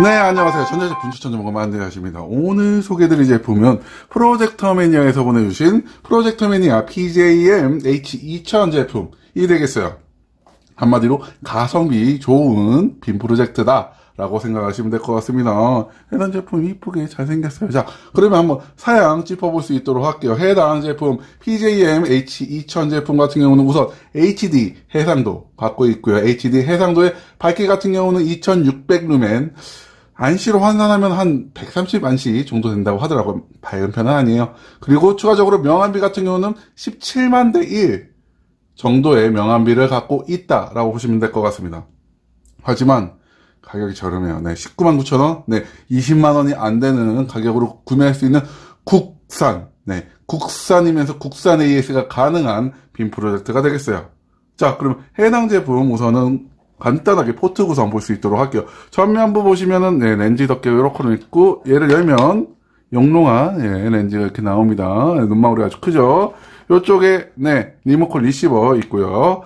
네, 안녕하세요. 전자제 품추천 전문가 만드하십니다. 오늘 소개드릴 제품은 프로젝터 매니아에서 보내주신 프로젝터 매니아 PJM H2000 제품이 되겠어요. 한마디로 가성비 좋은 빔 프로젝트다. 라고 생각하시면 될 것 같습니다. 해당 제품 이쁘게 잘생겼어요. 자, 그러면 한번 사양 짚어볼 수 있도록 할게요. 해당 제품 PJM H2000 제품 같은 경우는 우선 HD 해상도 받고 있고요. HD 해상도의 밝기 같은 경우는 2600루멘 안시로 환산하면 한 130안시 정도 된다고 하더라고요. 밝은 편은 아니에요. 그리고 추가적으로 명암비 같은 경우는 17만 대 1 정도의 명암비를 갖고 있다라고 보시면 될 것 같습니다. 하지만 가격이 저렴해요. 네, 19만 9천 원, 네, 20만 원이 안 되는 가격으로 구매할 수 있는 국산, 네, 국산이면서 국산 AS가 가능한 빔 프로젝트가 되겠어요. 자, 그럼 해당 제품 우선은 간단하게 포트 구성 볼 수 있도록 할게요. 전면부 보시면은 네, 렌즈 덮개 요렇게 있고 얘를 열면 영롱한 예, 네, 렌즈가 이렇게 나옵니다. 네, 눈망울이 아주 크죠. 이쪽에네 리모컨 리시버 있고요.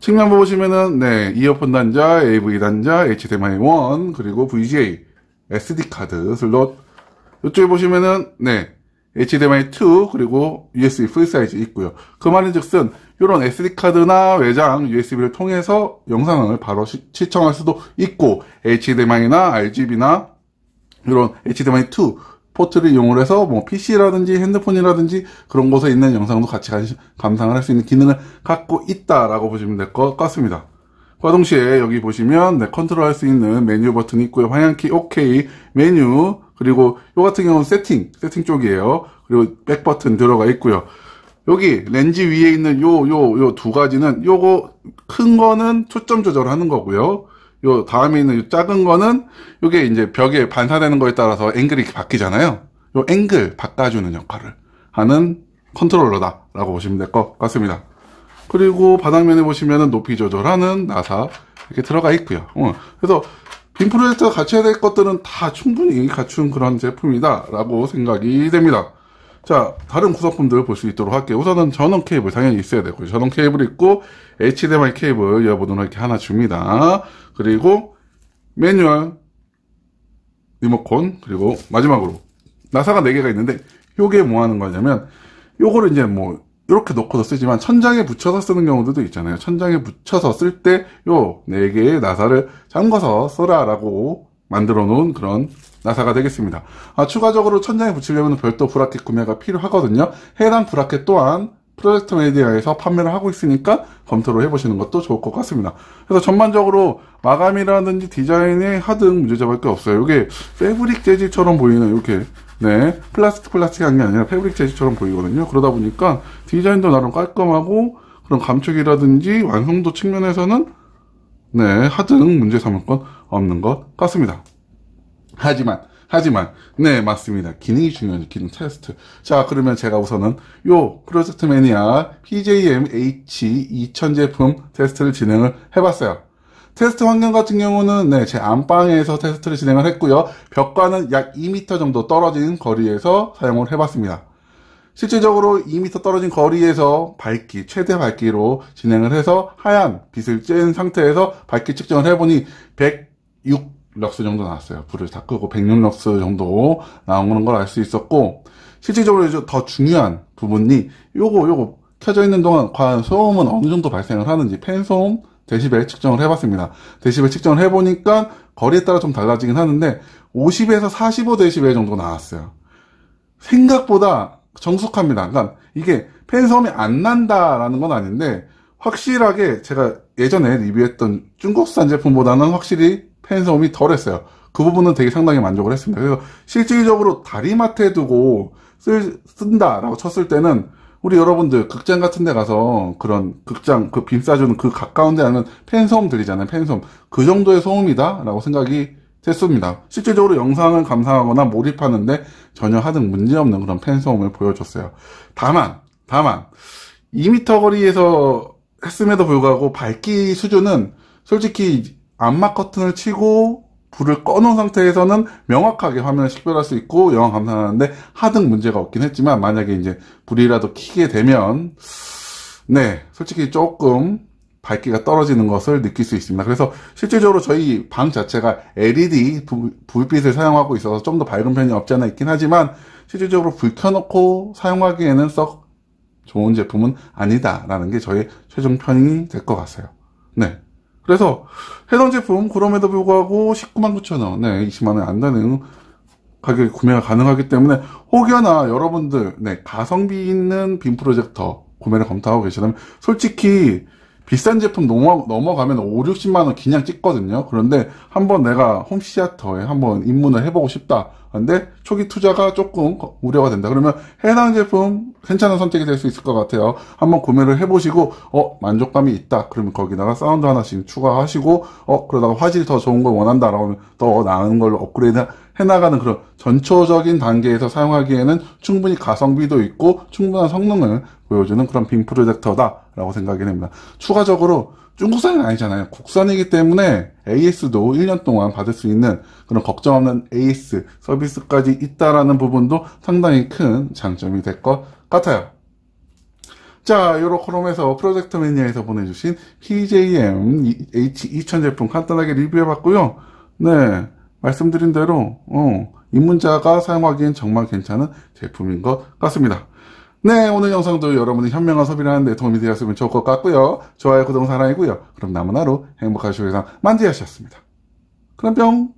측면 보시면은 네 이어폰 단자, AV 단자, HDMI 1 그리고 VGA, SD 카드 슬롯. 이쪽에 보시면은 네 HDMI2 그리고 USB 풀 사이즈 있고요. 그 말인즉슨 이런 SD 카드나 외장 USB를 통해서 영상을 바로 시, 시청할 수도 있고 HDMI나 RGB나 이런 HDMI2 포트를 이용을 해서 뭐 PC라든지 핸드폰이라든지 그런 곳에 있는 영상도 같이 감상을 할 수 있는 기능을 갖고 있다라고 보시면 될 것 같습니다. 과 동시에 여기 보시면 네, 컨트롤 할 수 있는 메뉴 버튼이 있고요. 방향키 OK 메뉴 그리고 요 같은 경우는 세팅, 세팅 쪽이에요. 그리고 백 버튼 들어가 있고요. 여기 렌즈 위에 있는 요요요 두 가지는 요거 큰 거는 초점 조절하는 거고요. 요 다음에 있는 요 작은 거는 요게 이제 벽에 반사되는 거에 따라서 앵글이 바뀌잖아요. 요 앵글 바꿔주는 역할을 하는 컨트롤러다라고 보시면 될 것 같습니다. 그리고 바닥면에 보시면은 높이 조절하는 나사 이렇게 들어가 있고요. 어, 그래서 인프로젝서가 갖춰야 될 것들은 다 충분히 갖춘 그런 제품이다 라고 생각이 됩니다 자 다른 구성품들 볼 수 있도록 할게요 우선은 전원 케이블 당연히 있어야 되고요 전원 케이블 있고 HDMI 케이블 여부는 이렇게 하나 줍니다 그리고 매뉴얼 리모콘 그리고 마지막으로 나사가 4개가 있는데 요게 뭐 하는 거냐면 요거를 이제 뭐 이렇게 놓고도 쓰지만 천장에 붙여서 쓰는 경우도 들 있잖아요. 천장에 붙여서 쓸 때요네 개의 나사를 잠궈서 써라라고 만들어 놓은 그런 나사가 되겠습니다. 아, 추가적으로 천장에 붙이려면 별도 브라켓 구매가 필요하거든요. 해당 브라켓 또한 프로젝트 메디아에서 판매를 하고 있으니까 검토를 해보시는 것도 좋을 것 같습니다. 그래서 전반적으로 마감이라든지 디자인에 하등 문제점할 게 없어요. 이게 패브릭 재질처럼 보이는 이렇게 네 플라스틱 플라스틱한 게 아니라 패브릭 재질처럼 보이거든요. 그러다 보니까 디자인도 나름 깔끔하고 그런 감촉이라든지 완성도 측면에서는 네 하등 문제 삼을 건 없는 것 같습니다. 하지만 하지만 네 맞습니다. 기능이 중요한 기능 테스트. 자 그러면 제가 우선은 요 프로젝트 매니아 PJM H2000 e 제품 테스트를 진행을 해봤어요. 테스트 환경 같은 경우는 네, 제 안방에서 테스트를 진행을 했고요. 벽과는 약 2m 정도 떨어진 거리에서 사용을 해봤습니다. 실질적으로 2m 떨어진 거리에서 밝기, 최대 밝기로 진행을 해서 하얀 빛을 쬐은 상태에서 밝기 측정을 해보니 106 럭스 정도 나왔어요. 불을 다 끄고 100년 럭스 정도 나오는 걸 알 수 있었고 실질적으로 더 중요한 부분이 요거 요거 켜져 있는 동안 과연 소음은 어느 정도 발생을 하는지 팬 소음 데시벨 측정을 해봤습니다. 데시벨 측정을 해보니까 거리에 따라 좀 달라지긴 하는데 50에서 45데시벨 정도 나왔어요. 생각보다 정숙합니다. 그러니까 이게 팬 소음이 안 난다라는 건 아닌데 확실하게 제가 예전에 리뷰했던 중국산 제품보다는 확실히 팬섬이 덜했어요. 그 부분은 되게 상당히 만족을 했습니다. 그래서 실질적으로 다리맡에 두고 쓸, 쓴다라고 쳤을 때는 우리 여러분들 극장 같은 데 가서 그런 극장 그빔 싸주는 그 가까운 데 하는 팬섬 들이잖아요. 팬섬. 그 정도의 소음이다 라고 생각이 됐습니다. 실질적으로 영상을 감상하거나 몰입하는데 전혀 하등 문제없는 그런 팬소음을 보여줬어요. 다만, 다만 2m 거리에서 했음에도 불구하고 밝기 수준은 솔직히 암막 커튼을 치고 불을 꺼놓은 상태에서는 명확하게 화면을 식별할 수 있고 영화 감상하는데 하등 문제가 없긴 했지만 만약에 이제 불이라도 켜게 되면 네 솔직히 조금 밝기가 떨어지는 것을 느낄 수 있습니다. 그래서 실질적으로 저희 방 자체가 LED 불빛을 사용하고 있어서 좀 더 밝은 편이 없지 않아 있긴 하지만 실질적으로 불 켜놓고 사용하기에는 썩 좋은 제품은 아니다라는 게저희 최종 편이 될 것 같아요. 네. 그래서 해당 제품 그럼에도 불구하고 19만 9천 원, 네, 20만 원이 안 되는 가격에 구매가 가능하기 때문에 혹여나 여러분들 네, 가성비 있는 빔 프로젝터 구매를 검토하고 계시다면 솔직히 비싼 제품 넘어, 넘어가면 5, 60만원 그냥 찍거든요. 그런데 한번 내가 홈시아터에 한번 입문을 해보고 싶다. 근데 초기 투자가 조금 우려가 된다. 그러면 해당 제품 괜찮은 선택이 될 수 있을 것 같아요. 한번 구매를 해보시고 어 만족감이 있다. 그러면 거기다가 사운드 하나씩 추가하시고 어 그러다가 화질이 더 좋은 걸 원한다라고 하면 더 나은 걸로 업그레이드 해나가는 그런 전초적인 단계에서 사용하기에는 충분히 가성비도 있고 충분한 성능을 보여주는 그런 빔 프로젝터다라고 생각이 됩니다. 추가적으로 중국산이 아니잖아요. 국산이기 때문에 AS도 1년 동안 받을 수 있는 그런 걱정 없는 AS 서비스까지 있다라는 부분도 상당히 큰 장점이 될 것 같아요. 자, 요로코롬에서 프로젝트 매니아에서 보내주신 PJM H2000 제품 간단하게 리뷰해봤고요. 네, 말씀드린 대로 어, 입문자가 사용하기엔 정말 괜찮은 제품인 것 같습니다. 네, 오늘 영상도 여러분이 현명한 소비를 하는데 도움이 되었으면 좋을 것 같고요. 좋아요, 구독, 사랑이고요. 그럼 남은 하루 행복하시고 세상 만지하셨습니다. 그럼 뿅!